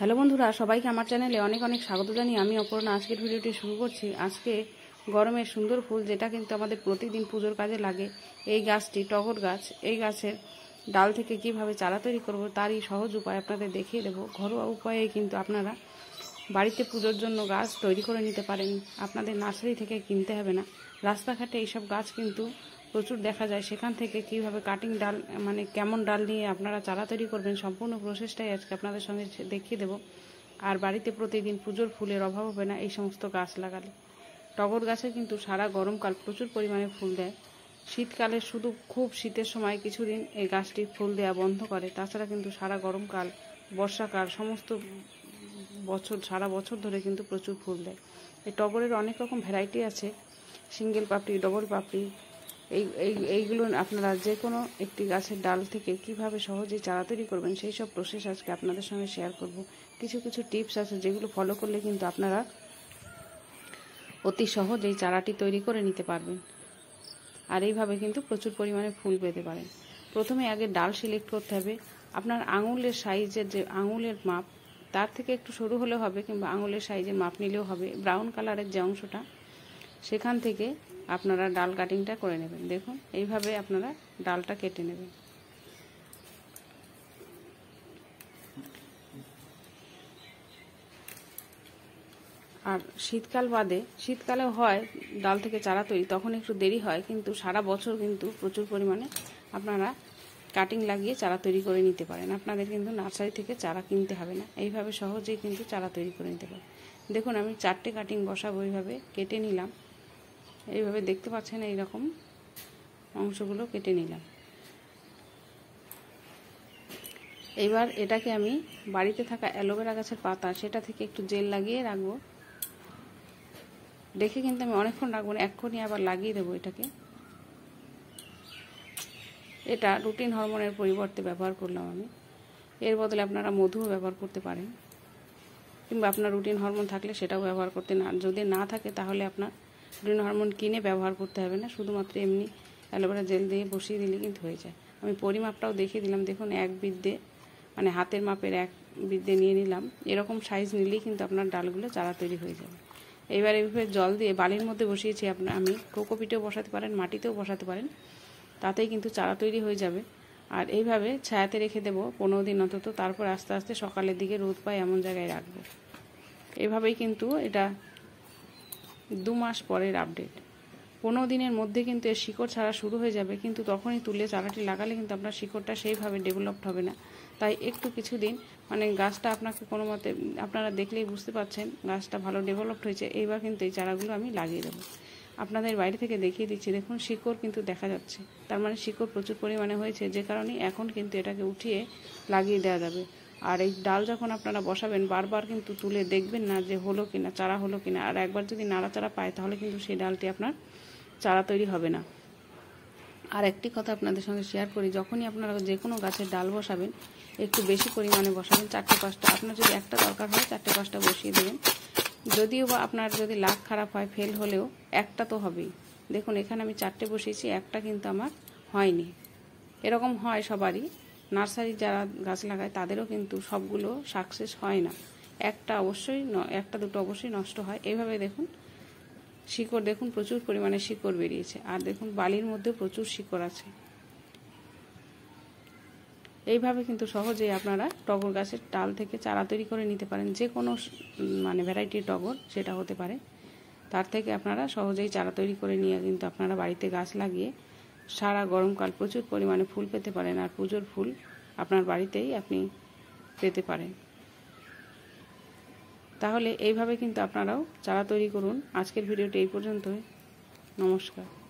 hello বন্ধুরা সবাইকে আমার চ্যানেলে অনেক অনেক স্বাগত জানিয়ে আমি অপর্ণা আজকের ভিডিওটি শুরু করছি আজকে গরমের সুন্দর ফুল যেটা কিন্তু আমাদের প্রতিদিন পুজোর কাজে লাগে এই গাছটি টগর গাছ এই গাছের ডাল থেকে কিভাবে চারা তৈরি করব তারই সহজ উপায় আপনাদের দেখিয়ে দেবো ঘরোয়া উপায়ে কিন্তু আপনারা বাড়িতে পুজোর জন্য গাছ তৈরি করে নিতে পারেন আপনাদের নার্সারি থেকে কিনতে হবে না রাস্তাঘাটে এইসব গাছ কিন্তু প্রচুর দেখা যায় সেখান থেকে কিভাবে কাটিং ডাল মানে কেমন ডাল নিয়ে আপনারা চারা তৈরি করবেন সম্পূর্ণ প্রসেসটাই আজকে আপনাদের সঙ্গে দেখিয়ে দেব আর বাড়িতে প্রতিদিন পুজোর ফুলের অভাব হবে না এই সমস্ত গাছ লাগালে টগর গাছে কিন্তু সারা গরমকাল প্রচুর পরিমাণে ফুল দেয় শীতকালে শুধু খুব শীতের সময় কিছুদিন এই গাছটি ফুল দেওয়া বন্ধ করে তাছাড়া কিন্তু সারা গরমকাল বর্ষাকাল সমস্ত বছর সারা বছর ধরে কিন্তু প্রচুর ফুল দেয় এই টগরের অনেক রকম ভ্যারাইটি আছে সিঙ্গেল পাপড়ি ডবল পাপড়ি এই এই এইগুলো আপনারা যে কোনো একটি গাছের ডাল থেকে কিভাবে সহজে চারা তৈরি করবেন সেই সব প্রসেস আজকে আপনাদের সঙ্গে শেয়ার করব কিছু কিছু টিপস আছে যেগুলো ফলো করলে কিন্তু আপনারা অতি সহজেই চারাটি তৈরি করে নিতে পারবেন আর এইভাবে কিন্তু প্রচুর পরিমাণে ফুল পেতে পারেন প্রথমে আগে ডাল সিলেক্ট করতে হবে আপনার আঙুলের সাইজের যে আঙুলের মাপ তার থেকে একটু সরু হলেও হবে কিংবা আঙুলের সাইজের মাপ নিলেও হবে ব্রাউন কালারের যে অংশটা সেখান থেকে আপনারা ডাল কাটিংটা করে নেবেন দেখুন এইভাবে আপনারা ডালটা কেটে নেবেন আর শীতকাল বাদে শীতকালেও হয় ডাল থেকে চারা তৈরি তখন একটু দেরি হয় কিন্তু সারা বছর কিন্তু প্রচুর পরিমাণে আপনারা কাটিং লাগিয়ে চারা তৈরি করে নিতে পারেন আপনাদের কিন্তু নার্সারি থেকে চারা কিনতে হবে না এইভাবে সহজেই কিন্তু চারা তৈরি করে নিতে পারেন দেখুন আমি চারটে কাটিং বসাবো এইভাবে কেটে নিলাম এইভাবে দেখতে পাচ্ছেন এই রকম অংশগুলো কেটে নিলাম এবার এটাকে আমি বাড়িতে থাকা অ্যালোভেরা গাছের পাতা সেটা থেকে একটু জেল লাগিয়ে রাখবো দেখে কিন্তু আমি অনেকক্ষণ রাখবো না এক্ষুনি আবার লাগিয়ে দেবো এটাকে এটা রুটিন হরমোনের পরিবর্তে ব্যবহার করলাম আমি এর বদলে আপনারা মধু ব্যবহার করতে পারেন কিংবা আপনার রুটিন হরমোন থাকলে সেটাও ব্যবহার করতে না যদি না থাকে তাহলে আপনার ডিন হরমোন কিনে ব্যবহার করতে হবে না শুধুমাত্র এমনি অ্যালোভেরা জেল দিয়ে বসিয়ে দিলে কিন্তু হয়ে যায় আমি পরিমাপটাও দেখিয়ে দিলাম দেখুন এক বিদ্যে মানে হাতের মাপের এক বিদ্যে নিয়ে নিলাম এরকম সাইজ নিলেই কিন্তু আপনার ডালগুলো চারা তৈরি হয়ে যাবে এবার এইভাবে জল দিয়ে বালির মধ্যে বসিয়েছি আপনার আমি কোকোপিটেও বসাতে পারেন মাটিতেও বসাতে পারেন তাতেই কিন্তু চারা তৈরি হয়ে যাবে আর এইভাবে ছায়াতে রেখে দেবো পনেরো দিন অন্তত তারপর আস্তে আস্তে সকালের দিকে রোদ পায় এমন জায়গায় রাখবো এভাবেই কিন্তু এটা দু মাস পরের আপডেট পনেরো দিনের মধ্যে কিন্তু এর শিকড় ছাড়া শুরু হয়ে যাবে কিন্তু তখনই তুলে চারাটি লাগালে কিন্তু আপনার শিকড়টা সেইভাবে ডেভেলপড হবে না তাই একটু কিছু দিন মানে গাছটা আপনাকে কোনো মতে আপনারা দেখলেই বুঝতে পারছেন গাছটা ভালো ডেভেলপড হয়েছে এইবার কিন্তু এই চারাগুলো আমি লাগিয়ে দেবো আপনাদের বাইরে থেকে দেখিয়ে দিচ্ছি দেখুন শিকড় কিন্তু দেখা যাচ্ছে তার মানে শিকড় প্রচুর পরিমাণে হয়েছে যে কারণে এখন কিন্তু এটাকে উঠিয়ে লাগিয়ে দেওয়া যাবে আর এই ডাল যখন আপনারা বসাবেন বারবার কিন্তু তুলে দেখবেন না যে হলো কিনা চারা হলো কিনা আর একবার যদি নাড়াচাড়া পায় তাহলে কিন্তু সেই ডালটি আপনার চারা তৈরি হবে না আর একটি কথা আপনাদের সঙ্গে শেয়ার করি যখনই আপনারা যে কোনো গাছের ডাল বসাবেন একটু বেশি পরিমাণে বসাবেন চারটে পাঁচটা আপনার যদি একটা দরকার হয় চারটে পাঁচটা বসিয়ে দেবেন যদিও বা আপনার যদি লাভ খারাপ হয় ফেল হলেও একটা তো হবেই দেখুন এখানে আমি চারটে বসিয়েছি একটা কিন্তু আমার হয়নি এরকম হয় সবারই নার্সারি যারা গাছ লাগায় তাদেরও কিন্তু সবগুলো সাকসেস হয় না একটা অবশ্যই একটা দুটো অবশ্যই নষ্ট হয় এইভাবে দেখুন শিকড় দেখুন প্রচুর পরিমাণে শিকড় বেরিয়েছে আর দেখুন বালির মধ্যে প্রচুর শিকড় আছে এইভাবে কিন্তু সহজেই আপনারা টগর গাছের ডাল থেকে চারা তৈরি করে নিতে পারেন যে কোনো মানে ভ্যারাইটির টগর সেটা হতে পারে তার থেকে আপনারা সহজেই চারা তৈরি করে নিয়ে কিন্তু আপনারা বাড়িতে গাছ লাগিয়ে সারা গরমকাল প্রচুর পরিমাণে ফুল পেতে পারেন আর পুজোর ফুল আপনার বাড়িতেই আপনি পেতে পারেন তাহলে এইভাবে কিন্তু আপনারাও চারা তৈরি করুন আজকের ভিডিওটি এই পর্যন্তই নমস্কার